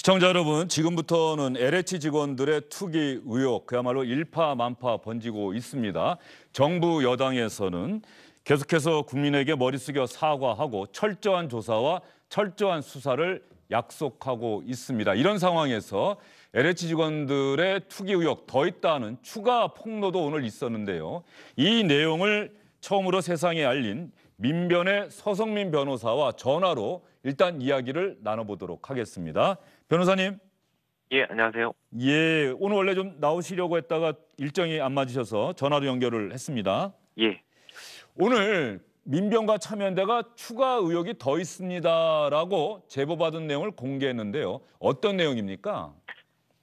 시청자 여러분, 지금부터는 LH 직원들의 투기 의혹 그야말로 일파만파 번지고 있습니다. 정부 여당에서는 계속해서 국민에게 머리 숙여 사과하고 철저한 조사와 철저한 수사를 약속하고 있습니다. 이런 상황에서 LH 직원들의 투기 의혹 더 있다는 추가 폭로도 오늘 있었는데요. 이 내용을 처음으로 세상에 알린 민변의 서성민 변호사와 전화로 일단 이야기를 나눠보도록 하겠습니다. 변호사님. 예, 안녕하세요. 예, 오늘 원래 좀 나오시려고 했다가 일정이 안 맞으셔서 전화로 연결을 했습니다. 예. 오늘 민병과 참여연대가 추가 의혹이 더 있습니다라고 제보받은 내용을 공개했는데요. 어떤 내용입니까?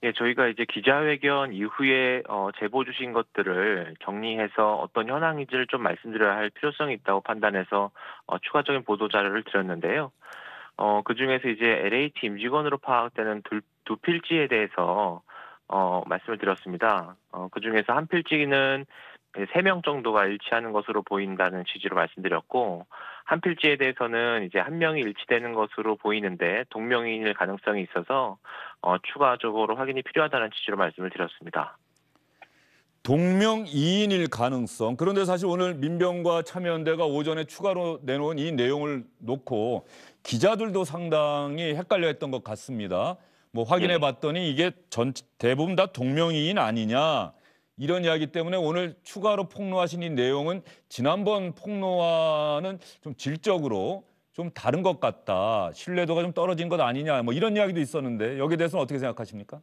예, 저희가 이제 기자회견 이후에 어, 제보 주신 것들을 정리해서 어떤 현황인지를 좀 말씀드려야 할 필요성이 있다고 판단해서 어, 추가적인 보도 자료를 드렸는데요. 어, 그 중에서 이제 LH 임직원으로 파악되는 두, 두 필지에 대해서 어, 말씀을 드렸습니다. 어, 그 중에서 한 필지는 3명 정도가 일치하는 것으로 보인다는 취지로 말씀드렸고, 한 필지에 대해서는 이제 한 명이 일치되는 것으로 보이는데, 동명이인일 가능성이 있어서, 어, 추가적으로 확인이 필요하다는 취지로 말씀을 드렸습니다. 동명이인일 가능성. 그런데 사실 오늘 민병과 참여연대가 오전에 추가로 내놓은 이 내용을 놓고 기자들도 상당히 헷갈려했던 것 같습니다. 뭐 확인해 예. 봤더니 이게 전 대부분 다 동명이인 아니냐 이런 이야기 때문에 오늘 추가로 폭로하신 이 내용은 지난번 폭로와는 좀 질적으로 좀 다른 것 같다. 신뢰도가 좀 떨어진 것 아니냐. 뭐 이런 이야기도 있었는데 여기에 대해서는 어떻게 생각하십니까?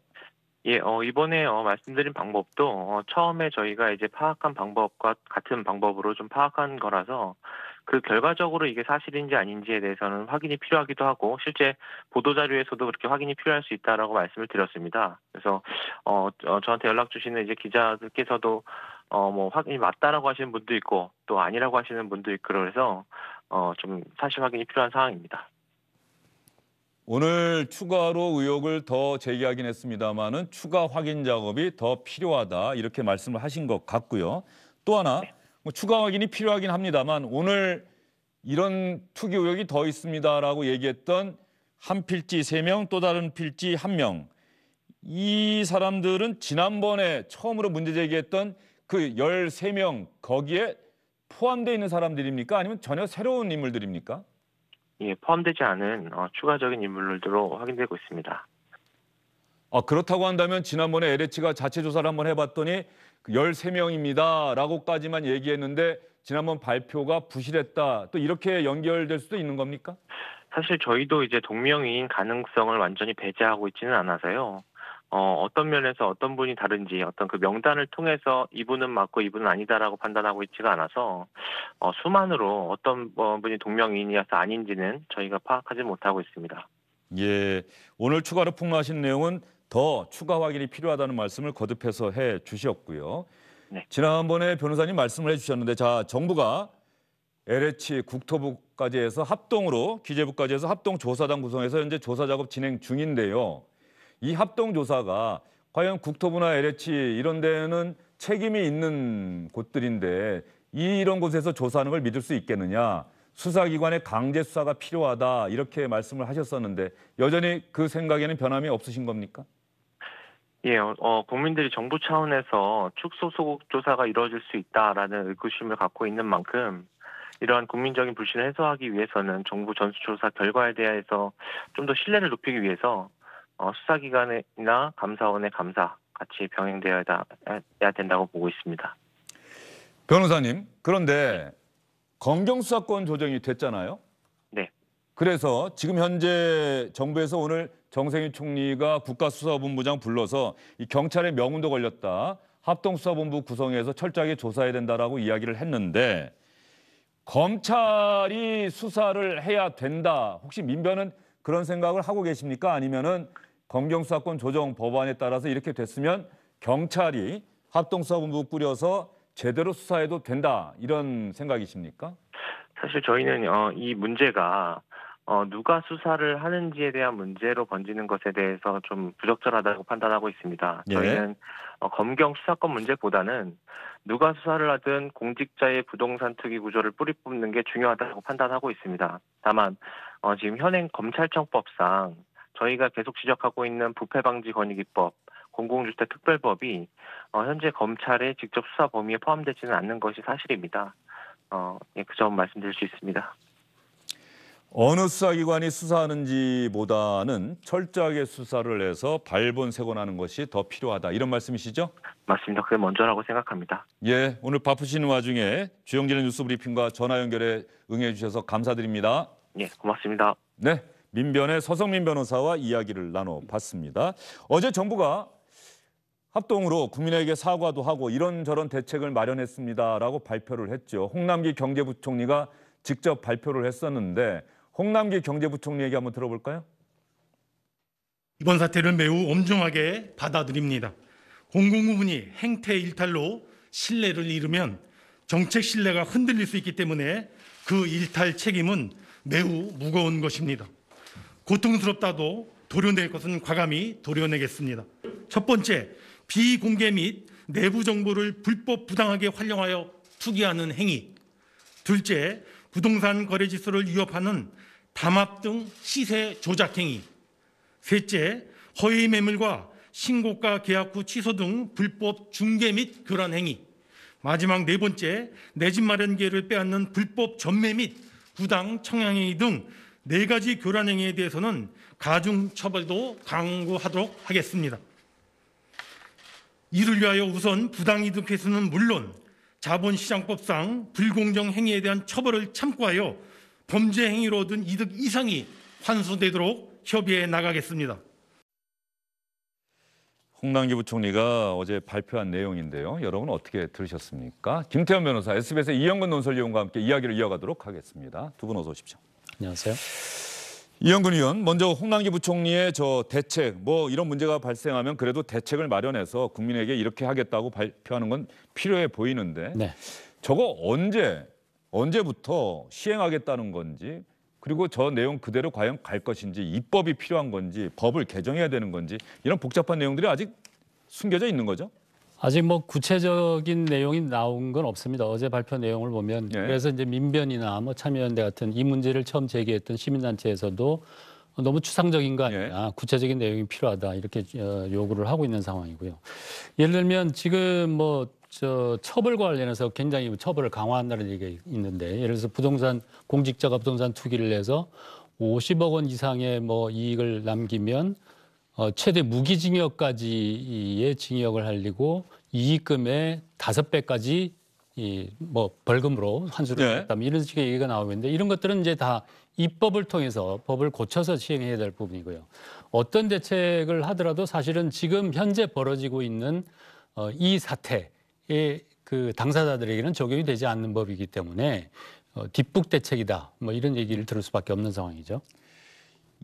예, 어, 이번에 어, 말씀드린 방법도 어, 처음에 저희가 이제 파악한 방법과 같은 방법으로 좀 파악한 거라서 그 결과적으로 이게 사실인지 아닌지에 대해서는 확인이 필요하기도 하고 실제 보도 자료에서도 그렇게 확인이 필요할 수 있다라고 말씀을 드렸습니다. 그래서 어, 어 저한테 연락 주시는 이제 기자들께서도 어 뭐 확인이 맞다라고 하시는 분도 있고 또 아니라고 하시는 분도 있고 그래서 어 좀 사실 확인이 필요한 상황입니다. 오늘 추가로 의혹을 더 제기하긴 했습니다마는 추가 확인 작업이 더 필요하다 이렇게 말씀을 하신 것 같고요. 또 하나 네. 뭐 추가 확인이 필요하긴 합니다만 오늘 이런 투기 의혹이 더 있습니다라고 얘기했던 한 필지 세 명 또 다른 필지 한 명 이 사람들은 지난번에 처음으로 문제 제기했던 그 열세 명 거기에 포함되어 있는 사람들입니까? 아니면 전혀 새로운 인물들입니까? 예, 포함되지 않은 어, 추가적인 인물들로 확인되고 있습니다. 아, 그렇다고 한다면 지난번에 LH가 자체 조사를 한번 해봤더니 13명입니다. 라고까지만 얘기했는데 지난번 발표가 부실했다. 또 이렇게 연결될 수도 있는 겁니까? 사실 저희도 이제 동명이인 가능성을 완전히 배제하고 있지는 않아서요. 어, 어떤 면에서 어떤 분이 다른지 어떤 그 명단을 통해서 이분은 맞고 이분은 아니다라고 판단하고 있지가 않아서 어, 수만으로 어떤 뭐 분이 동명이인이어서 아닌지는 저희가 파악하지 못하고 있습니다. 예, 오늘 추가로 폭로하신 내용은 더 추가 확인이 필요하다는 말씀을 거듭해서 해 주셨고요. 네. 지난번에 변호사님 말씀을 해주셨는데 자 정부가 LH 국토부까지 해서 합동으로 기재부까지 해서 합동 조사단 구성해서 현재 조사 작업 진행 중인데요. 이 합동 조사가 과연 국토부나 LH 이런 데는 책임이 있는 곳들인데 이런 곳에서 조사하는 걸 믿을 수 있겠느냐 수사기관의 강제 수사가 필요하다 이렇게 말씀을 하셨었는데 여전히 그 생각에는 변함이 없으신 겁니까? 예, 어, 어 국민들이 정부 차원에서 축소 소극 조사가 이루어질 수 있다라는 의구심을 갖고 있는 만큼 이러한 국민적인 불신을 해소하기 위해서는 정부 전수조사 결과에 대해서 좀 더 신뢰를 높이기 위해서 어, 수사기관이나 감사원의 감사 같이 병행되어야 된다고 보고 있습니다. 변호사님, 그런데 검경수사권 조정이 됐잖아요. 네. 그래서 지금 현재 정부에서 오늘 정세균 총리가 국가수사본부장 불러서 이 경찰의 명운도 걸렸다. 합동수사본부 구성해서 철저하게 조사해야 된다라고 이야기를 했는데 검찰이 수사를 해야 된다. 혹시 민변은 그런 생각을 하고 계십니까? 아니면은 검경수사권 조정 법안에 따라서 이렇게 됐으면 경찰이 합동수사본부 꾸려서 제대로 수사해도 된다 이런 생각이십니까? 사실 저희는 어, 이 문제가 어, 누가 수사를 하는지에 대한 문제로 번지는 것에 대해서 좀 부적절하다고 판단하고 있습니다. 예. 저희는 어, 검경 수사권 문제보다는 누가 수사를 하든 공직자의 부동산 투기 구조를 뿌리 뽑는 게 중요하다고 판단하고 있습니다. 다만 어, 지금 현행 검찰청법상 저희가 계속 지적하고 있는 부패방지 권익위법 공공주택특별법이 어, 현재 검찰의 직접 수사 범위에 포함되지는 않는 것이 사실입니다. 어, 예, 그점 말씀드릴 수 있습니다. 어느 수사기관이 수사하는지보다는 철저하게 수사를 해서 발본 세곤하는 것이 더 필요하다 이런 말씀이시죠? 맞습니다. 그게 먼저라고 생각합니다. 예, 오늘 바쁘신 와중에 주영진의 뉴스브리핑과 전화 연결에 응해 주셔서 감사드립니다. 예, 고맙습니다. 네, 민변의 서성민 변호사와 이야기를 나눠봤습니다. 어제 정부가 합동으로 국민에게 사과도 하고 이런저런 대책을 마련했습니다라고 발표를 했죠. 홍남기 경제부총리가 직접 발표를 했었는데 홍남기 경제부총리 에게 한번 들어볼까요? 이번 사태를 매우 엄중하게 받아들입니다. 공공부문이 행태 일탈로 신뢰를 잃으면 정책 신뢰가 흔들릴 수 있기 때문에 그 일탈 책임은 매우 무거운 것입니다. 고통스럽다도 도려낼 것은 과감히 도려내겠습니다. 첫 번째, 비공개 및 내부 정보를 불법 부당하게 활용하여 투기하는 행위. 둘째, 부동산 거래 지수를 위협하는 담합 등 시세 조작 행위. 셋째, 허위 매물과 신고가 계약 후 취소 등 불법 중개 및 교란 행위. 마지막 네 번째, 내 집 마련 기를 빼앗는 불법 전매 및 부당 청약행위 등 네 가지 교란 행위에 대해서는 가중 처벌도 강구하도록 하겠습니다. 이를 위하여 우선 부당이득 회수는 물론 자본시장법상 불공정 행위에 대한 처벌을 참고하여 범죄 행위로 얻은 이득 이상이 환수되도록 협의해 나가겠습니다. 홍남기 부총리가 어제 발표한 내용인데요. 여러분 어떻게 들으셨습니까? 김태현 변호사, SBS 이영근 논설위원과 함께 이야기를 이어가도록 하겠습니다. 두 분 어서 오십시오. 안녕하세요. 이영근 의원, 먼저 홍남기 부총리의 저 대책, 뭐 이런 문제가 발생하면 그래도 대책을 마련해서 국민에게 이렇게 하겠다고 발표하는 건 필요해 보이는데 네. 저거 언제, 언제부터 시행하겠다는 건지 그리고 저 내용 그대로 과연 갈 것인지 입법이 필요한 건지 법을 개정해야 되는 건지 이런 복잡한 내용들이 아직 숨겨져 있는 거죠? 아직 뭐 구체적인 내용이 나온 건 없습니다. 어제 발표 내용을 보면 예. 그래서 이제 민변이나 뭐 참여연대 같은 이 문제를 처음 제기했던 시민단체에서도 너무 추상적인 거 아니냐, 예. 구체적인 내용이 필요하다 이렇게 어, 요구를 하고 있는 상황이고요. 예를 들면 지금 뭐 저 처벌과 관련해서 굉장히 뭐 처벌을 강화한다는 얘기가 있는데 예를 들어서 부동산 공직자가 부동산 투기를 해서 50억 원 이상의 뭐 이익을 남기면 어, 최대 무기징역까지의 징역을 할리고 이익금의 다섯 배까지 이 뭐 벌금으로 환수를 네. 했다 뭐 이런 식의 얘기가 나오는데 이런 것들은 이제 다 입법을 통해서 법을 고쳐서 시행해야 될 부분이고요. 어떤 대책을 하더라도 사실은 지금 현재 벌어지고 있는 어, 이 사태의 그 당사자들에게는 적용이 되지 않는 법이기 때문에 어, 뒷북 대책이다 뭐 이런 얘기를 들을 수밖에 없는 상황이죠.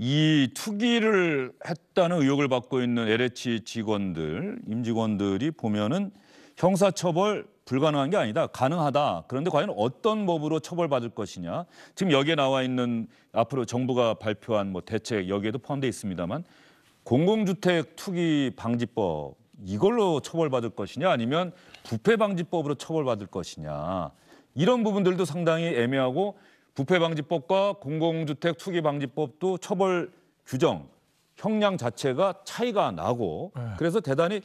이 투기를 했다는 의혹을 받고 있는 LH 직원들, 임직원들이 보면은 형사처벌 불가능한 게 아니다. 가능하다. 그런데 과연 어떤 법으로 처벌받을 것이냐. 지금 여기에 나와 있는 앞으로 정부가 발표한 뭐 대책 여기에도 포함되어 있습니다만 공공주택 투기 방지법 이걸로 처벌받을 것이냐 아니면 부패 방지법으로 처벌받을 것이냐 이런 부분들도 상당히 애매하고 부패방지법과 공공주택 투기방지법도 처벌 규정 형량 자체가 차이가 나고 네. 그래서 대단히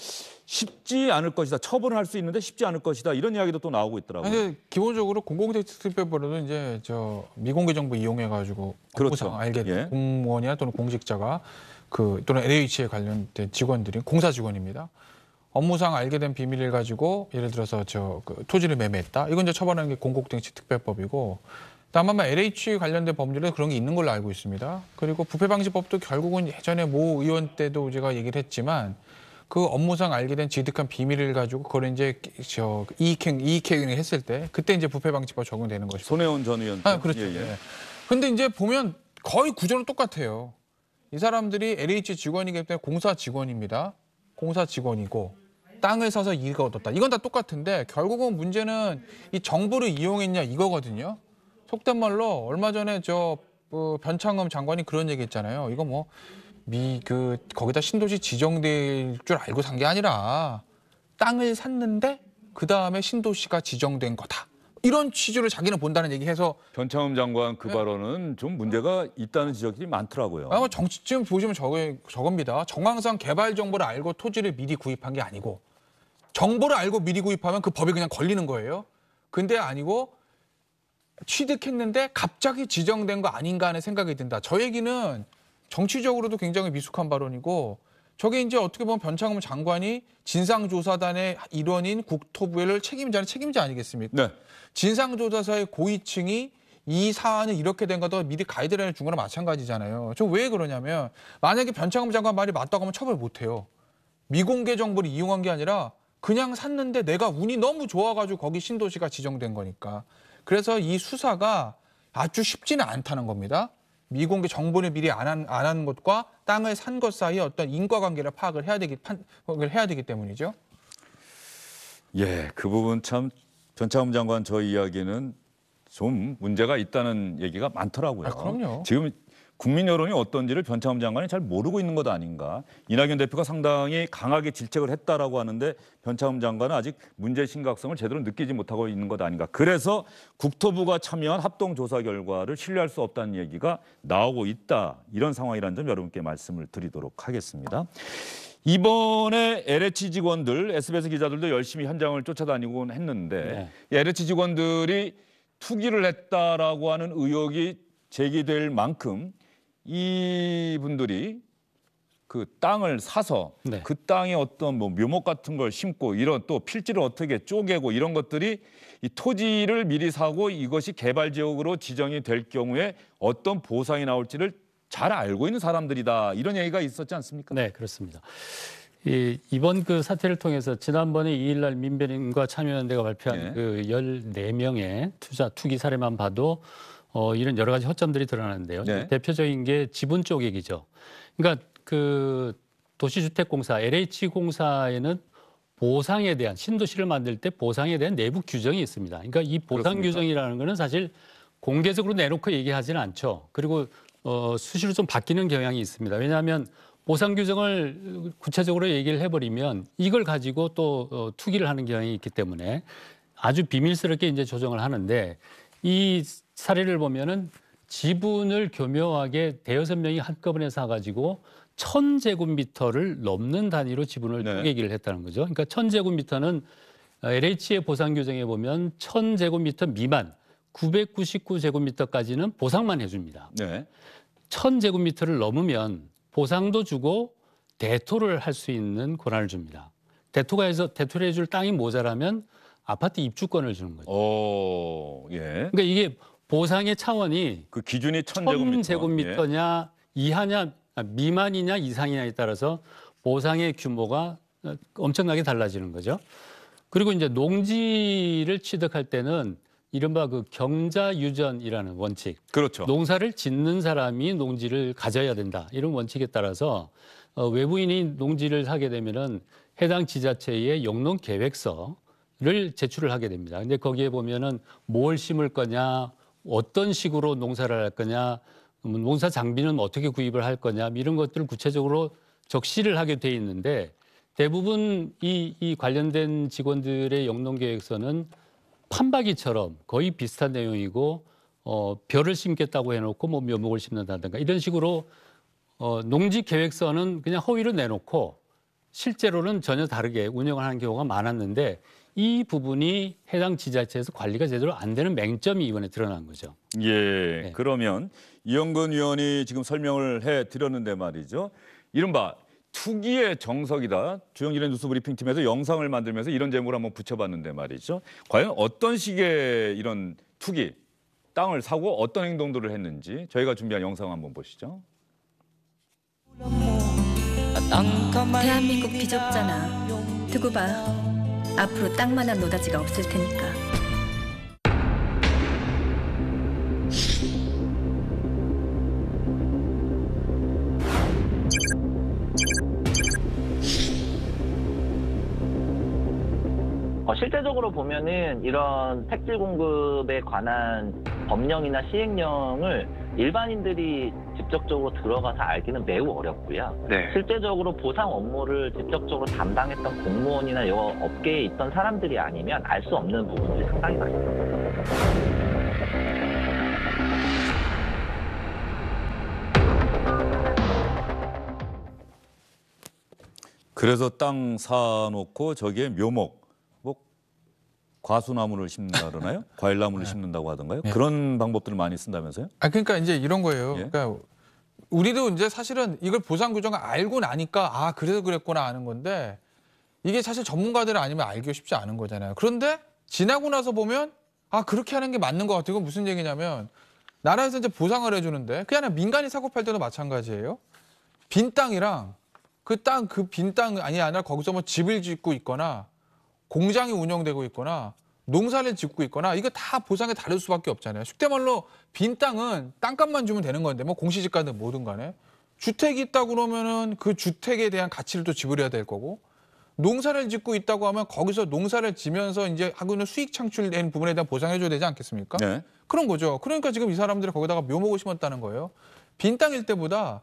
쉽지 않을 것이다. 처벌을 할 수 있는데 쉽지 않을 것이다. 이런 이야기도 또 나오고 있더라고요. 아니, 기본적으로 공공택특별법으로는 주 이제 저 미공개 정보 이용해 가지고 그렇죠. 알게 예. 공무원이나 또는 공직자가 그 또는 LH에 관련된 직원들이 공사 직원입니다. 업무상 알게 된 비밀을 가지고 예를 들어서 저 그 토지를 매매했다. 이건 이제 처벌하는 게 공공택특별법이고 다만 뭐 LH 관련된 법률에 그런 게 있는 걸로 알고 있습니다. 그리고 부패방지법도 결국은 예전에 모 의원 때도 제가 얘기를 했지만 그 업무상 알게 된 지득한 비밀을 가지고 그걸 이제 저 이익행 이익행을 했을 때 그때 이제 부패방지법 적용되는 것이죠 손혜원 전 의원 아 그렇죠. 예, 예. 네. 근데 이제 보면 거의 구조는 똑같아요. 이 사람들이 LH 직원이기 때문에 공사 직원입니다. 공사 직원이고 땅을 사서 이익을 얻었다. 이건 다 똑같은데 결국은 문제는 이정부를 이용했냐 이거거든요. 속된 말로 얼마 전에 저 어, 변창흠 장관이 그런 얘기 했잖아요. 이거 뭐 미 그 거기다 신도시 지정될 줄 알고 산 게 아니라 땅을 샀는데 그 다음에 신도시가 지정된 거다. 이런 취지로 자기는 본다는 얘기해서 변창흠 장관 그 네. 발언은 좀 문제가 있다는 지적이 많더라고요. 아마 정치 지금 보시면 저게 저겁니다. 정황상 개발 정보를 알고 토지를 미리 구입한 게 아니고 정보를 알고 미리 구입하면 그법이 그냥 걸리는 거예요. 근데 아니고 취득했는데 갑자기 지정된 거 아닌가 하는 생각이 든다. 저 얘기는 정치적으로도 굉장히 미숙한 발언이고 저게 이제 어떻게 보면 변창흠 장관이 진상조사단의 일원인 국토부를 책임자는 책임자 아니겠습니까? 네. 진상조사사의 고위층이 이사안을 이렇게 된 거다 미리 가이드라인을 준거나 마찬가지잖아요. 저 왜 그러냐면 만약에 변창흠 장관 말이 맞다고 하면 처벌 못 해요. 미공개 정보를 이용한 게 아니라 그냥 샀는데 내가 운이 너무 좋아가지고 거기 신도시가 지정된 거니까. 그래서 이 수사가 아주 쉽지는 않다는 겁니다. 미공개 정보를 미리 안한안한 것과 땅을 산 것 사이 어떤 인과관계를 파악을 해야 되기 판악을 해야 되기 때문이죠. 예, 그 부분 참 변창흠 장관 저 이야기는 좀 문제가 있다는 얘기가 많더라고요. 아, 그럼요. 지금 국민 여론이 어떤지를 변창흠 장관이 잘 모르고 있는 것 아닌가. 이낙연 대표가 상당히 강하게 질책을 했다라고 하는데 변창흠 장관은 아직 문제의 심각성을 제대로 느끼지 못하고 있는 것 아닌가. 그래서 국토부가 참여한 합동조사 결과를 신뢰할 수 없다는 얘기가 나오고 있다. 이런 상황이라는 점 여러분께 말씀을 드리도록 하겠습니다. 이번에 LH 직원들, SBS 기자들도 열심히 현장을 쫓아다니곤 했는데 네. LH 직원들이 투기를 했다라고 하는 의혹이 제기될 만큼 이분들이 그 땅을 사서 네. 그 땅에 어떤 뭐 묘목 같은 걸 심고 이런 또 필지를 어떻게 쪼개고 이런 것들이 이 토지를 미리 사고 이것이 개발 지역으로 지정이 될 경우에 어떤 보상이 나올지를 잘 알고 있는 사람들이다 이런 얘기가 있었지 않습니까? 네 그렇습니다. 이, 이번 그 사태를 통해서 지난번에 2일 날 민변인과 참여연대가 발표한 네. 그 14명의 투자 투기 사례만 봐도 어, 이런 여러 가지 허점들이 드러나는데요. 네. 대표적인 게 지분 쪼개기죠. 그러니까 그 도시주택공사 LH공사에는 보상에 대한 신도시를 만들 때 보상에 대한 내부 규정이 있습니다. 그러니까 이 보상 그렇습니까? 규정이라는 거는 사실 공개적으로 내놓고 얘기하지는 않죠. 그리고 어, 수시로 좀 바뀌는 경향이 있습니다. 왜냐하면 보상 규정을 구체적으로 얘기를 해버리면 이걸 가지고 또 어, 투기를 하는 경향이 있기 때문에 아주 비밀스럽게 이제 조정을 하는데 이 사례를 보면은 지분을 교묘하게 대여섯 명이 한꺼번에 사가지고 천 제곱미터를 넘는 단위로 지분을 네. 쪼개기를 했다는 거죠. 그러니까 천 제곱미터는 어, LH의 보상 규정에 보면 천 제곱미터 미만 999 제곱미터까지는 보상만 해줍니다. 네. 천 제곱미터를 넘으면 보상도 주고 대토를 할 수 있는 권한을 줍니다. 대토가 해서 대토를 해줄 땅이 모자라면 아파트 입주권을 주는 거죠. 어, 예. 그러니까 이게 보상의 차원이 그 기준이 천 제곱미터. 제곱미터냐 예. 이하냐 아, 미만이냐 이상이냐에 따라서 보상의 규모가 어, 엄청나게 달라지는 거죠. 그리고 이제 농지를 취득할 때는 이른바 그 경자유전이라는 원칙. 그렇죠. 농사를 짓는 사람이 농지를 가져야 된다. 이런 원칙에 따라서 어, 외부인이 농지를 사게 되면은 해당 지자체의 영농 계획서 를 제출을 하게 됩니다. 근데 거기에 보면은 뭘 심을 거냐, 어떤 식으로 농사를 할 거냐, 음, 농사 장비는 어떻게 구입을 할 거냐 이런 것들을 구체적으로 적시를 하게 돼 있는데 대부분 이, 이 관련된 직원들의 영농 계획서는 판박이처럼 거의 비슷한 내용이고 어, 벼를 심겠다고 해놓고 뭐 묘목을 심는다든가 이런 식으로 어, 농지 계획서는 그냥 허위로 내놓고 실제로는 전혀 다르게 운영을 하는 경우가 많았는데 이 부분이 해당 지자체에서 관리가 제대로 안 되는 맹점이 이번에 드러난 거죠. 예, 네. 그러면 이영근 의원이 지금 설명을 해드렸는데 말이죠. 이른바 투기의 정석이다. 주영진의 뉴스 브리핑팀에서 영상을 만들면서 이런 제목을 한번 붙여봤는데 말이죠. 과연 어떤 식의 이런 투기, 땅을 사고 어떤 행동들을 했는지 저희가 준비한 영상 한번 보시죠. 아, 대한민국 비좁잖아. 두고 봐. 앞으로 땅만한 노다지가 없을 테니까. 어, 실제적으로 보면은 이런 택지 공급에 관한 법령이나 시행령을 일반인들이 직접적으로 들어가서 알기는 매우 어렵고요. 네. 실제적으로 보상 업무를 직접적으로 담당했던 공무원이나 여 업계에 있던 사람들이 아니면 알 수 없는 부분들이 상당히 많습니다. 그래서 땅 사놓고 저기에 묘목, 뭐 과수나무를 심는다 그러나요? 과일나무를 네. 심는다고 하던가요? 네. 그런 방법들을 많이 쓴다면서요? 아 그러니까 이제 이런 거예요. 예? 그러니까 우리도 이제 사실은 이걸 보상 규정을 알고 나니까 아 그래서 그랬구나 아는 건데 이게 사실 전문가들 아니면 알기 쉽지 않은 거잖아요. 그런데 지나고 나서 보면 아 그렇게 하는 게 맞는 것 같아요. 이건 무슨 얘기냐면 나라에서 이제 보상을 해주는데 그냥 민간이 사고 팔 때도 마찬가지예요. 빈 땅이랑 그 땅 그 빈땅 그 아니 아니라 거기서 뭐 집을 짓고 있거나 공장이 운영되고 있거나 농사를 짓고 있거나 이거 다 보상에 다를 수밖에 없잖아요. 쉽게 말로 빈 땅은 땅값만 주면 되는 건데 뭐 공시지가든 뭐든 간에 주택이 있다 그러면은 그 주택에 대한 가치를 또 지불해야 될 거고 농사를 짓고 있다고 하면 거기서 농사를 지면서 이제 하고 있는 수익 창출된 부분에 대한 보상해 줘야 되지 않겠습니까? 네. 그런 거죠. 그러니까 지금 이 사람들이 거기다가 묘목을 심었다는 거예요. 빈 땅일 때보다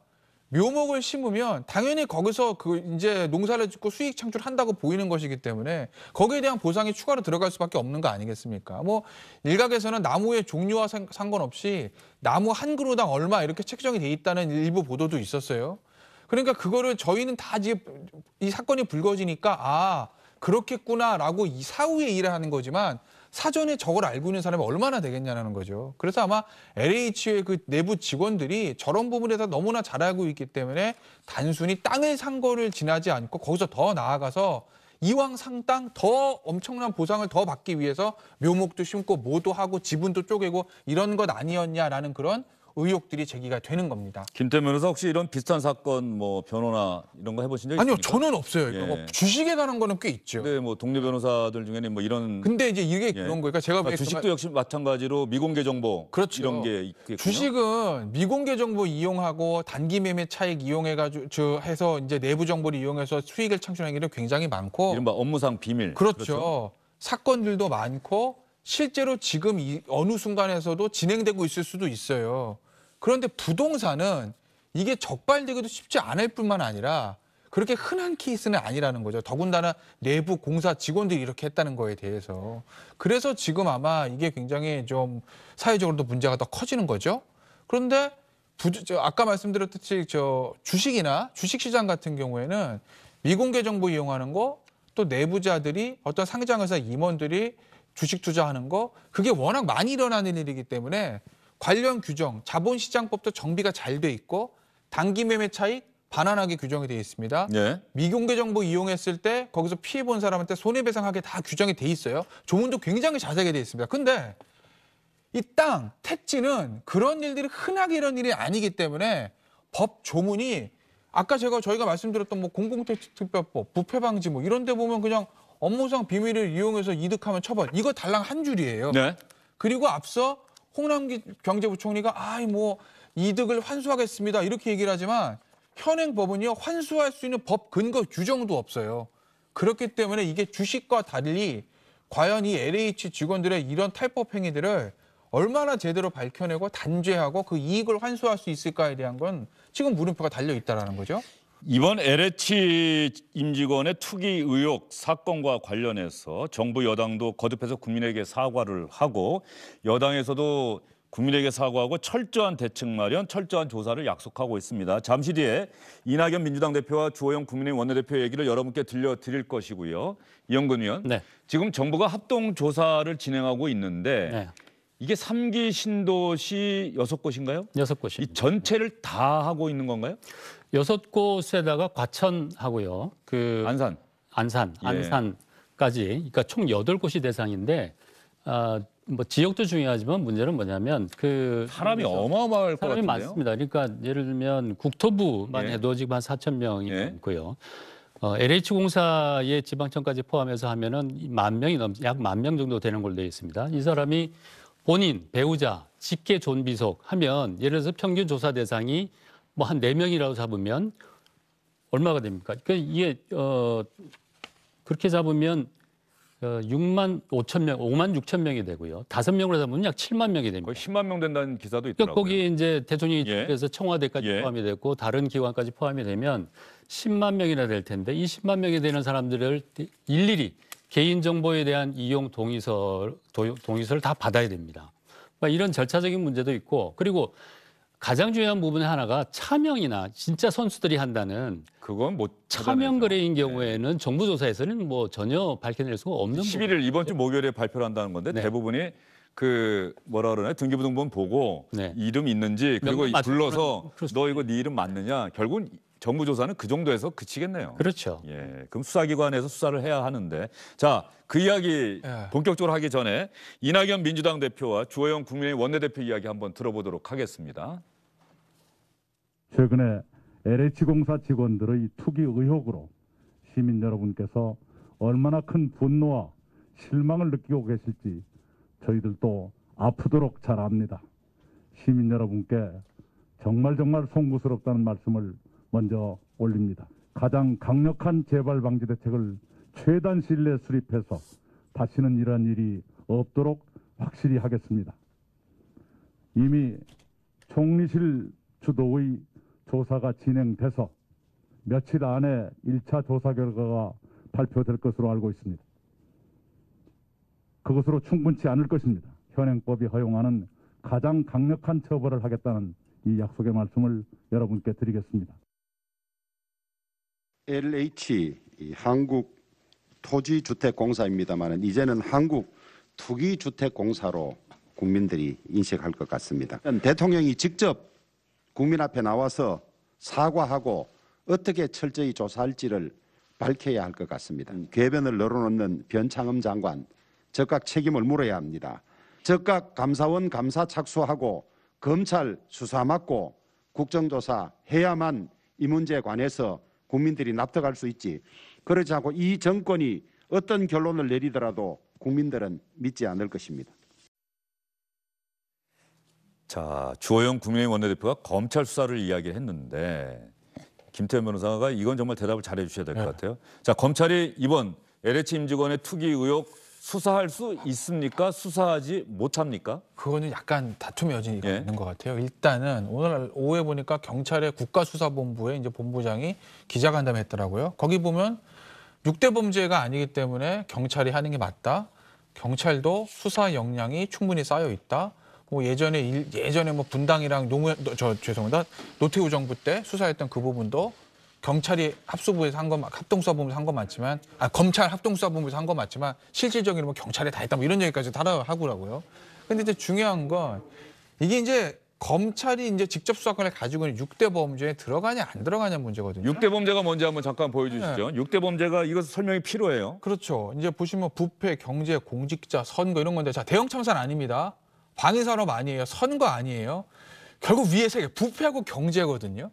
묘목을 심으면 당연히 거기서 그 이제 농사를 짓고 수익 창출한다고 보이는 것이기 때문에 거기에 대한 보상이 추가로 들어갈 수밖에 없는 거 아니겠습니까? 뭐 일각에서는 나무의 종류와 상관없이 나무 한 그루당 얼마 이렇게 책정이 돼 있다는 일부 보도도 있었어요. 그러니까 그거를 저희는 다 지금 이 사건이 불거지니까 아 그렇겠구나라고 이 사후에 일을 하는 거지만 사전에 저걸 알고 있는 사람이 얼마나 되겠냐는 거죠. 그래서 아마 LH의 그 내부 직원들이 저런 부분에 서 너무나 잘 알고 있기 때문에 단순히 땅을 산 거를 지나지 않고 거기서 더 나아가서 이왕 상당 더 엄청난 보상을 더 받기 위해서 묘목도 심고 모도 하고 지분도 쪼개고 이런 것 아니었냐라는 그런 의혹들이 제기가 되는 겁니다. 김태현 변호사 혹시 이런 비슷한 사건 뭐 변호나 이런 거 해보신 적 있습니까? 아니요, 저는 없어요. 예. 뭐 주식에 관한 거는 꽤 있죠. 근데 네, 뭐 동료 변호사들 중에는 뭐 이런 근데 이제 이게 예. 그런 거니까 그러니까 제가 아, 왜 주식도 정말- 그러니까 역시 마찬가지로 미공개 정보 그렇죠. 이런 게 있겠군요. 주식은 미공개 정보 이용하고 단기 매매 차익 이용해가지고 저 해서 이제 내부 정보를 이용해서 수익을 창출하는 게 굉장히 많고 이른바 업무상 비밀 그렇죠. 그렇죠? 사건들도 많고 실제로 지금 이 어느 순간에서도 진행되고 있을 수도 있어요. 그런데 부동산은 이게 적발되기도 쉽지 않을 뿐만 아니라 그렇게 흔한 케이스는 아니라는 거죠. 더군다나 내부 공사 직원들이 이렇게 했다는 거에 대해서. 그래서 지금 아마 이게 굉장히 좀 사회적으로도 문제가 더 커지는 거죠. 그런데 부, 저 아까 말씀드렸듯이 저 주식이나 주식시장 같은 경우에는 미공개 정보 이용하는 거 또 내부자들이 어떤 상장회사 임원들이 주식 투자하는 거 그게 워낙 많이 일어나는 일이기 때문에 관련 규정, 자본시장법도 정비가 잘 돼 있고 단기 매매 차익 반환하게 규정이 되어 있습니다. 예. 미공개 정보 이용했을 때 거기서 피해 본 사람한테 손해배상하게 다 규정이 돼 있어요. 조문도 굉장히 자세하게 돼 있습니다. 근데 이 땅, 택지는 그런 일들이 흔하게 이런 일이 아니기 때문에 법 조문이 아까 제가 저희가 말씀드렸던 뭐 공공택지특별법, 부패방지 뭐 이런 데 보면 그냥 업무상 비밀을 이용해서 이득하면 처벌. 이거 달랑 한 줄이에요. 네. 그리고 앞서 홍남기 경제부총리가 아이 뭐 이득을 환수하겠습니다. 이렇게 얘기를 하지만 현행 법은요. 환수할 수 있는 법 근거 규정도 없어요. 그렇기 때문에 이게 주식과 달리 과연 이 LH 직원들의 이런 탈법 행위들을 얼마나 제대로 밝혀내고 단죄하고 그 이익을 환수할 수 있을까에 대한 건 지금 물음표가 달려 있다라는 거죠. 이번 LH 임직원의 투기 의혹 사건과 관련해서 정부 여당도 거듭해서 국민에게 사과를 하고 여당에서도 국민에게 사과하고 철저한 대책 마련, 철저한 조사를 약속하고 있습니다. 잠시 뒤에 이낙연 민주당 대표와 주호영 국민의 원내대표 얘기를 여러분께 들려드릴 것이고요. 이영근 의원, 네. 지금 정부가 합동 조사를 진행하고 있는데 네. 이게 삼기 신도시 여섯 곳인가요? 여섯 곳이. 이 전체를 다 하고 있는 건가요? 여섯 곳에다가 과천하고요. 그 안산. 안산, 예. 안산까지. 그러니까 총 여덟 곳이 대상인데 아, 뭐 지역도 중요하지만 문제는 뭐냐면 그 사람이 어마어마할 사람이 같은데요. 많습니다. 그러니까 예를 들면 국토부만 예. 해도 지금 한 4천 명이 예. 넘고요. 어, LH 공사의 지방청까지 포함해서 하면은 만 명이 넘, 약 만 명 정도 되는 걸로 되어 있습니다. 이 사람이 본인, 배우자, 직계 존비속 하면 예를 들어서 평균 조사 대상이 뭐 한 네명이라고 잡으면 얼마가 됩니까? 그러니까 이게 어 그렇게 잡으면 어 6만 5천 명, 5만 6천 명이 되고요. 다섯 명으로 잡으면 약 7만 명이 됩니다. 거의 10만 명 된다는 기사도 그러니까 있더라고요. 그러니까 거기에 이제 대통령이 예. 그래서 청와대까지 예. 포함이 됐고 다른 기관까지 포함이 되면 10만 명이나 될 텐데 이 10만 명이 되는 사람들을 일일이 개인정보에 대한 이용 동의서, 동의서를 다 받아야 됩니다. 이런 절차적인 문제도 있고 그리고 가장 중요한 부분 하나가 차명이나 진짜 선수들이 한다는 그건 뭐 차명 거래인 네. 경우에는 네. 정부 조사에서는 뭐 전혀 밝혀낼 수가 없는 11일 부분이죠. 이번 주 목요일에 발표를 한다는 건데 네. 대부분이 그 뭐라 그러나 등기부등본 보고 네. 이름 있는지 그리고 불러서 그렇습니다. 너 이거 네 이름 맞느냐 결국은 정부 조사는 그 정도에서 그치겠네요. 그렇죠. 예, 그럼 수사기관에서 수사를 해야 하는데 자 그 이야기 예. 본격적으로 하기 전에 이낙연 민주당 대표와 주호영 국민의 원내대표 이야기 한번 들어보도록 하겠습니다. 최근에 LH공사 직원들의 투기 의혹으로 시민 여러분께서 얼마나 큰 분노와 실망을 느끼고 계실지 저희들도 아프도록 잘 압니다. 시민 여러분께 정말 정말 송구스럽다는 말씀을 먼저 올립니다. 가장 강력한 재발 방지 대책을 최단 시일 내 수립해서 다시는 이런 일이 없도록 확실히 하겠습니다. 이미 총리실 주도의 조사가 진행돼서 며칠 안에 1차 조사 결과가 발표될 것으로 알고 있습니다. 그것으로 충분치 않을 것입니다. 현행법이 허용하는 가장 강력한 처벌을 하겠다는 이 약속의 말씀을 여러분께 드리겠습니다. LH 한국 토지주택공사입니다만은 이제는 한국 투기주택공사로 국민들이 인식할 것 같습니다. 대통령이 직접 국민 앞에 나와서 사과하고 어떻게 철저히 조사할지를 밝혀야 할 것 같습니다. 궤변을 늘어놓는 변창흠 장관 적각 책임을 물어야 합니다. 적각 감사원 감사 착수하고 검찰 수사 맡고 국정조사 해야만 이 문제에 관해서 국민들이 납득할 수 있지. 그러지 않고 이 정권이 어떤 결론을 내리더라도 국민들은 믿지 않을 것입니다. 자, 주호영 국민의 원내대표가 검찰 수사를 이야기했는데 김태현 변호사가 이건 정말 대답을 잘해 주셔야 될것 네. 같아요. 자, 검찰이 이번 LH 임직원의 투기 의혹 수사할 수 있습니까? 수사하지 못합니까? 그거는 약간 다툼의 여지가 예. 있는 것 같아요. 일단은 오늘 오후에 보니까 경찰의 국가수사본부에 이제 본부장이 기자간담회 했더라고요. 거기 보면 육대 범죄가 아니기 때문에 경찰이 하는 게 맞다. 경찰도 수사 역량이 충분히 쌓여 있다. 뭐 예전에 일, 예전에 뭐 분당이랑 노무 현저 죄송합니다 노태우 정부 때 수사했던 그 부분도 경찰이 합수부에서 한건 합동수사본부에서 한 거 맞지만 아 검찰 합동수사본부에서 한 거 맞지만 실질적인 뭐 경찰에 다 했다 뭐 이런 얘기까지 따라하고라고요. 근데 이제 중요한 건 이게 이제 검찰이 이제 직접 수사권을 가지고 있는 6대 범죄에 들어가냐 안 들어가냐 문제거든요. 6대 범죄가 뭔지 한번 잠깐 보여주시죠. 네. 6대 범죄가 이것 설명이 필요해요. 그렇죠. 이제 보시면 부패, 경제, 공직자, 선거 이런 건데 자 대형 참사는 아닙니다. 방위산업 아니에요. 선거 아니에요. 결국 위에 세 개, 부패하고 경제거든요.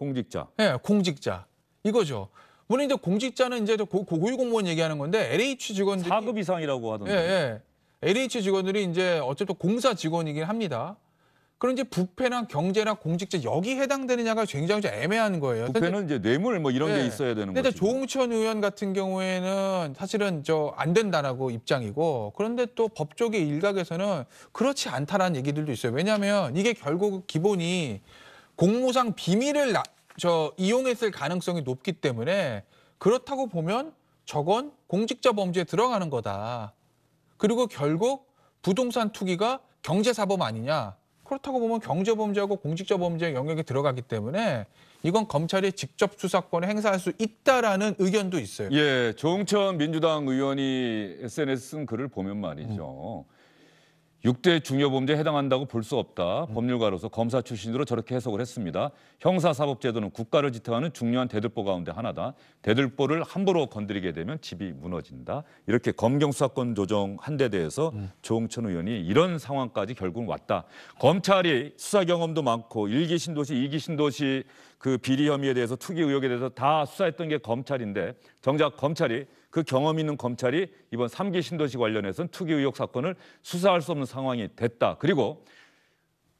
공직자. 예, 공직자. 이거죠. 물론 이제 공직자는 이제 고, 고위 공무원 얘기하는 건데 LH 직원들이 4급 이상이라고 하던데. 예, 예. LH 직원들이 이제 어쨌든 공사 직원이긴 합니다. 그런 이제 부패나 경제나 공직자 여기 해당되느냐가 굉장히 애매한 거예요. 부패는 이제 뇌물 뭐 이런 네. 게 예. 있어야 되는 거죠. 근데 조홍천 의원 같은 경우에는 사실은 저 안 된다라고 입장이고 그런데 또 법조계 일각에서는 그렇지 않다라는 얘기들도 있어요. 왜냐하면 이게 결국 기본이 공무상 비밀을 나, 저 이용했을 가능성이 높기 때문에 그렇다고 보면 저건 공직자 범죄에 들어가는 거다. 그리고 결국 부동산 투기가 경제사범 아니냐. 그렇다고 보면 경제범죄하고 공직자범죄 영역에 들어가기 때문에 이건 검찰이 직접 수사권을 행사할 수 있다라는 의견도 있어요. 예, 조천 민주당 의원이 SNS 쓴 글을 보면 말이죠. 음. 6대 중요 범죄에 해당한다고 볼 수 없다. 법률가로서 검사 출신으로 저렇게 해석을 했습니다. 형사사법제도는 국가를 지탱하는 중요한 대들보 가운데 하나다. 대들보를 함부로 건드리게 되면 집이 무너진다. 이렇게 검경수사권 조정 한데 대해서 음. 조홍천 의원이 이런 상황까지 결국은 왔다. 검찰이 수사 경험도 많고 일기 신도시, 이기 신도시 그 비리 혐의에 대해서 투기 의혹에 대해서 다 수사했던 게 검찰인데 정작 검찰이 그 경험 있는 검찰이 이번 삼기 신도시 관련해서는 투기 의혹 사건을 수사할 수 없는 상황이 됐다. 그리고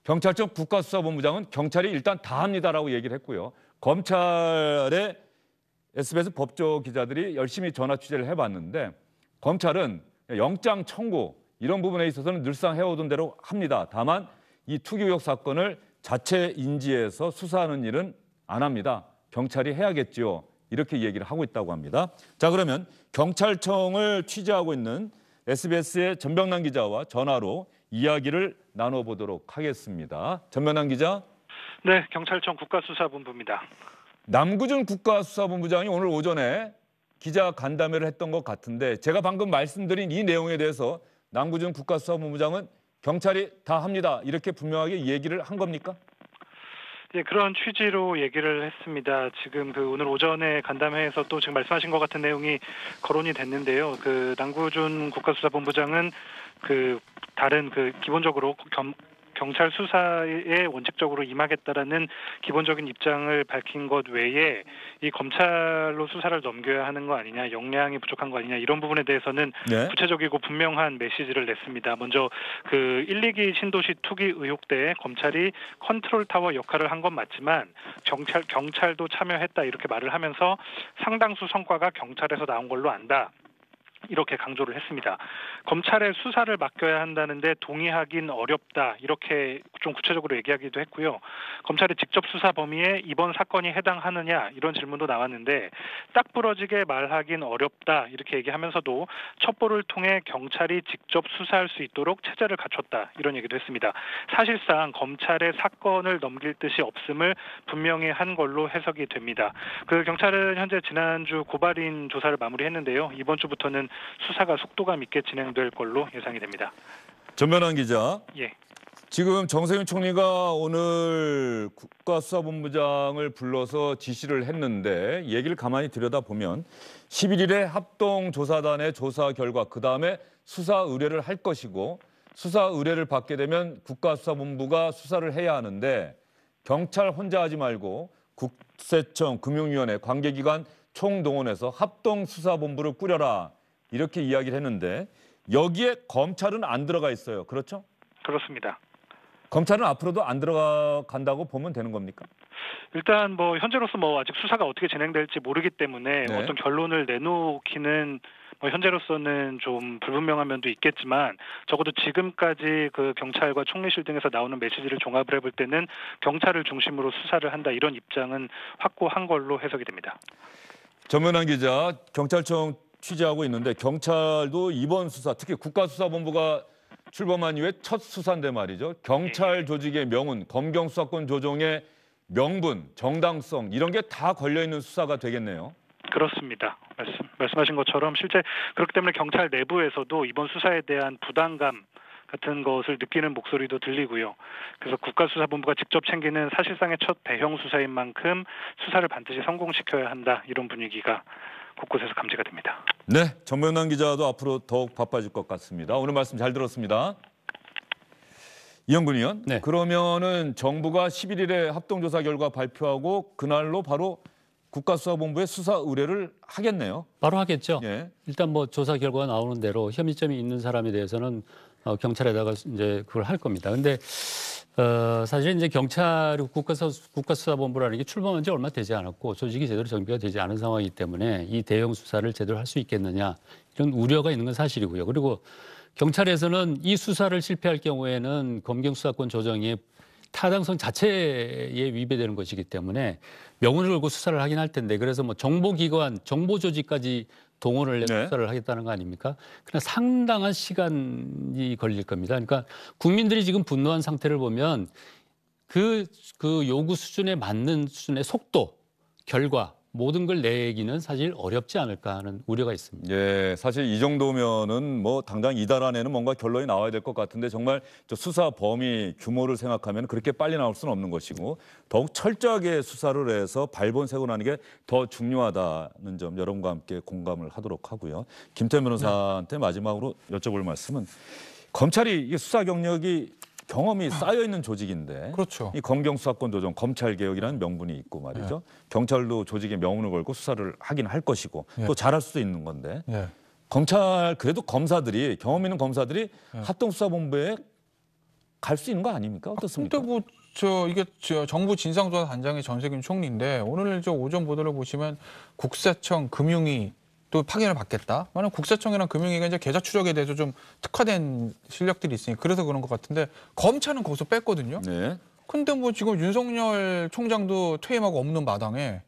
경찰청 국가수사본부장은 경찰이 일단 다 합니다라고 얘기를 했고요. 검찰의 SBS 법조 기자들이 열심히 전화 취재를 해봤는데 검찰은 영장 청구 이런 부분에 있어서는 늘상 해오던 대로 합니다. 다만 이 투기 의혹 사건을 자체 인지에서 수사하는 일은 안 합니다. 경찰이 해야겠지요. 이렇게 얘기를 하고 있다고 합니다. 자 그러면 경찰청을 취재하고 있는 SBS의 전병남 기자와 전화로 이야기를 나눠보도록 하겠습니다. 전병남 기자. 네, 경찰청 국가수사본부입니다. 남구준 국가수사본부장이 오늘 오전에 기자 간담회를 했던 것 같은데 제가 방금 말씀드린 이 내용에 대해서 남구준 국가수사본부장은 경찰이 다 합니다. 이렇게 분명하게 얘기를 한 겁니까? 이 예, 그런 취지로 얘기를 했습니다. 지금 그 오늘 오전에 간담회에서 또 지금 말씀하신 것 같은 내용이 거론이 됐는데요. 그 남구준 국가수사본부장은 그 다른 그 기본적으로 경찰 수사에 원칙적으로 임하겠다라는 기본적인 입장을 밝힌 것 외에 이 검찰로 수사를 넘겨야 하는 거 아니냐, 역량이 부족한 거 아니냐 이런 부분에 대해서는 네. 구체적이고 분명한 메시지를 냈습니다. 먼저 그 1, 2기 신도시 투기 의혹 때 검찰이 컨트롤 타워 역할을 한 건 맞지만 경찰 경찰도 참여했다 이렇게 말을 하면서 상당수 성과가 경찰에서 나온 걸로 안다. 이렇게 강조를 했습니다. 검찰의 수사를 맡겨야 한다는데 동의하긴 어렵다. 이렇게 좀 구체적으로 얘기하기도 했고요. 검찰의 직접 수사 범위에 이번 사건이 해당하느냐 이런 질문도 나왔는데 딱 부러지게 말하긴 어렵다. 이렇게 얘기하면서도 첩보를 통해 경찰이 직접 수사할 수 있도록 체제를 갖췄다. 이런 얘기도 했습니다. 사실상 검찰의 사건을 넘길 뜻이 없음을 분명히 한 걸로 해석이 됩니다. 그 경찰은 현재 지난주 고발인 조사를 마무리했는데요. 이번 주부터는 수사가 속도감 있게 진행될 걸로 예상이 됩니다. 전면환 기자. 예. 지금 정세윤 총리가 오늘 국가수사본부장을 불러서 지시를 했는데 얘기를 가만히 들여다보면 11일에 합동조사단의 조사 결과 그다음에 수사 의뢰를 할 것이고 수사 의뢰를 받게 되면 국가수사본부가 수사를 해야 하는데 경찰 혼자 하지 말고 국세청, 금융위원회, 관계기관 총동원해서 합동수사본부를 꾸려라 이렇게 이야기를 했는데 여기에 검찰은 안 들어가 있어요. 그렇죠? 그렇습니다. 검찰은 앞으로도 안 들어간다고 보면 되는 겁니까? 일단 뭐 현재로서 뭐 아직 수사가 어떻게 진행될지 모르기 때문에 네. 어떤 결론을 내놓기는 뭐 현재로서는 좀 불분명한 면도 있겠지만 적어도 지금까지 그 경찰과 총리실 등에서 나오는 메시지를 종합을 해볼 때는 경찰을 중심으로 수사를 한다 이런 입장은 확고한 걸로 해석이 됩니다. 전문환 기자, 경찰청 취재하고 있는데 경찰도 이번 수사, 특히 국가수사본부가 출범한 이후에 첫 수사인데 말이죠. 경찰 예. 조직의 명운, 검경 수사권 조정의 명분, 정당성 이런 게 다 걸려 있는 수사가 되겠네요. 그렇습니다. 말씀, 하신 것처럼 실제 그렇기 때문에 경찰 내부에서도 이번 수사에 대한 부담감 같은 것을 느끼는 목소리도 들리고요. 그래서 국가수사본부가 직접 챙기는 사실상의 첫 대형 수사인 만큼 수사를 반드시 성공시켜야 한다 이런 분위기가 곳곳에서 감지가 됩니다. 네, 정명란 기자도 앞으로 더욱 바빠질 것 같습니다. 오늘 말씀 잘 들었습니다. 이영근 의원, 네. 그러면은 정부가 11일에 합동조사 결과 발표하고 그날로 바로 국가수사본부에 수사 의뢰를 하겠네요. 바로 하겠죠. 예. 일단 뭐 조사 결과 나오는 대로 혐의점이 있는 사람에 대해서는 어, 경찰에다가 이제 그걸 할 겁니다. 근데 어, 사실 이제 경찰 국가수, 사본부라는게 출범한 지 얼마 되지 않았고 조직이 제대로 정비가 되지 않은 상황이기 때문에 이 대형 수사를 제대로 할 수 있겠느냐 이런 우려가 있는 건 사실이고요. 그리고 경찰에서는 이 수사를 실패할 경우에는 검경 수사권 조정이 타당성 자체에 위배되는 것이기 때문에 명운을 걸고 수사를 하긴 할 텐데 그래서 뭐 정보기관, 정보조직까지 동원을 내 수사를 네. 하겠다는 거 아닙니까? 그러 상당한 시간이 걸릴 겁니다. 그러니까 국민들이 지금 분노한 상태를 보면 그, 그 요구 수준에 맞는 수준의 속도, 결과 모든 걸 내기는 사실 어렵지 않을까 하는 우려가 있습니다. 예, 사실 이 정도면은 뭐 당장 이달 안에는 뭔가 결론이 나와야 될 것 같은데 정말 저 수사 범위 규모를 생각하면 그렇게 빨리 나올 수는 없는 것이고 더욱 철저하게 수사를 해서 발본색원하는 게 더 중요하다는 점 여러분과 함께 공감을 하도록 하고요. 김태 변호사한테 마지막으로 여쭤볼 말씀은 검찰이 수사 경력이 경험이 쌓여 있는 조직인데 그렇죠. 이 검경 수사권 조정 검찰 개혁이라는 명분이 있고 말이죠. 예. 경찰도 조직의 명운을 걸고 수사를 하긴 할 것이고 예. 또 잘할 수도 있는 건데 예. 검찰 그래도 검사들이 경험 있는 검사들이 예. 합동수사본부에 갈 수 있는 거 아닙니까? 아, 어떻습니까? 아, 근데 뭐... 저 이게 저 정부 진상조사 단장의 전세균 총리인데 오늘 저 오전 보도를 보시면 국세청 금융위 또 파견을 받겠다. 만약 국세청이랑 금융위가 이제 계좌 추적에 대해서 좀 특화된 실력들이 있으니 그래서 그런 것 같은데 검찰은 거기서 뺐거든요. 네. 근데 뭐 지금 윤석열 총장도 퇴임하고 없는 마당에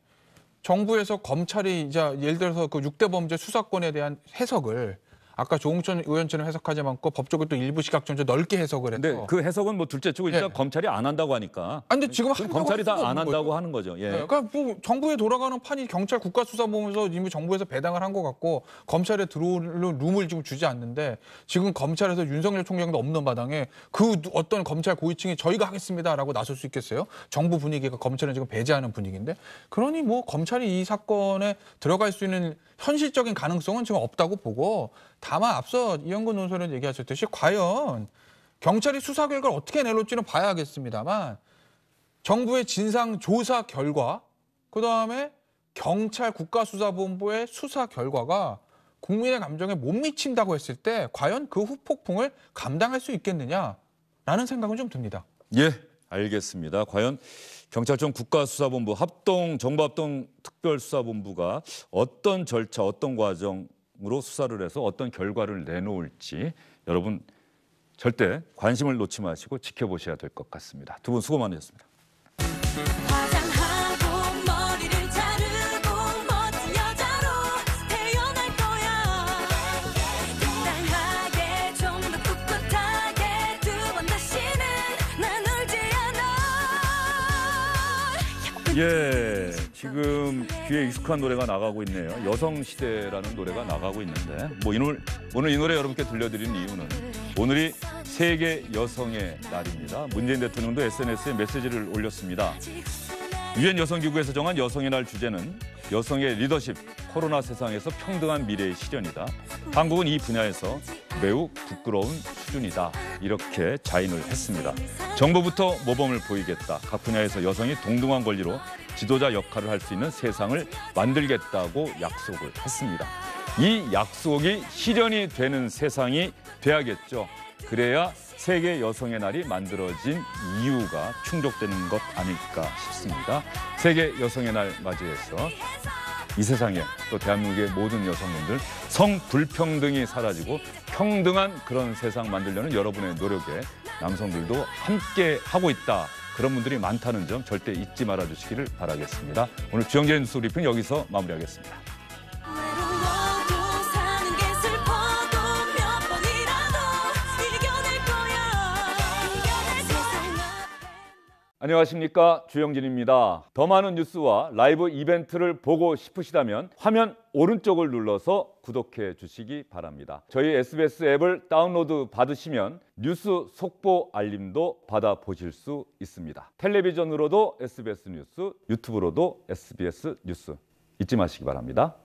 정부에서 검찰이 이제 예를 들어서 그 6대 범죄 수사권에 대한 해석을 아까 조홍천 의원처럼 해석하지 않고 법적으로 또 일부 시각 전좀 넓게 해석을 했고. 네, 그 해석은 뭐 둘째 치고 일단 예. 검찰이 안 한다고 하니까. 아, 근데 지금 검찰이 다 안 한다고 뭐 하는 거죠. 예. 네, 그러니까 뭐 정부에 돌아가는 판이 경찰 국가수사 보면서 이미 정부에서 배당을 한 것 같고 검찰에 들어올 룸을 지금 주지 않는데 지금 검찰에서 윤석열 총장도 없는 마당에 그 어떤 검찰 고위층이 저희가 하겠습니다라고 나설 수 있겠어요? 정부 분위기가 검찰은 지금 배제하는 분위기인데 그러니 뭐 검찰이 이 사건에 들어갈 수 있는 현실적인 가능성은 지금 없다고 보고 다만 앞서 이영근 논설은 얘기하셨듯이 과연 경찰이 수사 결과를 어떻게 내놓지는 봐야겠습니다만 정부의 진상 조사 결과 그다음에 경찰 국가수사본부의 수사 결과가 국민의 감정에 못 미친다고 했을 때 과연 그 후폭풍을 감당할 수 있겠느냐라는 생각은 좀 듭니다. 예, 알겠습니다. 과연 경찰청 국가수사본부 합동 정부합동 특별수사본부가 어떤 절차, 어떤 과정 으로 수사를 해서 어떤 결과를 내놓을지 여러분 절대 관심을 놓지 마시고 지켜보셔야 될 것 같습니다. 두 분 수고 많으셨습니다. 예. 지금 귀에 익숙한 노래가 나가고 있네요. 여성시대라는 노래가 나가고 있는데 뭐이 노래, 오늘 이 노래 여러분께 들려드리는 이유는 오늘이 세계 여성의 날입니다. 문재인 대통령도 SNS에 메시지를 올렸습니다. 유엔 여성기구에서 정한 여성의 날 주제는 여성의 리더십, 코로나 세상에서 평등한 미래의 실현이다. 한국은 이 분야에서 매우 부끄러운 수준이다. 이렇게 자인을 했습니다. 정부부터 모범을 보이겠다. 각 분야에서 여성이 동등한 권리로 지도자 역할을 할 수 있는 세상을 만들겠다고 약속을 했습니다. 이 약속이 실현이 되는 세상이 돼야겠죠. 그래야 세계 여성의 날이 만들어진 이유가 충족되는 것 아닐까 싶습니다. 세계 여성의 날 맞이해서 이 세상에 또 대한민국의 모든 여성분들 성불평등이 사라지고 평등한 그런 세상 만들려는 여러분의 노력에 남성들도 함께 하고 있다 그런 분들이 많다는 점 절대 잊지 말아주시기를 바라겠습니다. 오늘 주영재 뉴스 브리핑 여기서 마무리하겠습니다. 안녕하십니까 주영진입니다. 더 많은 뉴스와 라이브 이벤트를 보고 싶으시다면 화면 오른쪽을 눌러서 구독해 주시기 바랍니다. 저희 SBS 앱을 다운로드 받으시면 뉴스 속보 알림도 받아 보실 수 있습니다. 텔레비전으로도 SBS 뉴스, 유튜브로도 SBS 뉴스 잊지 마시기 바랍니다.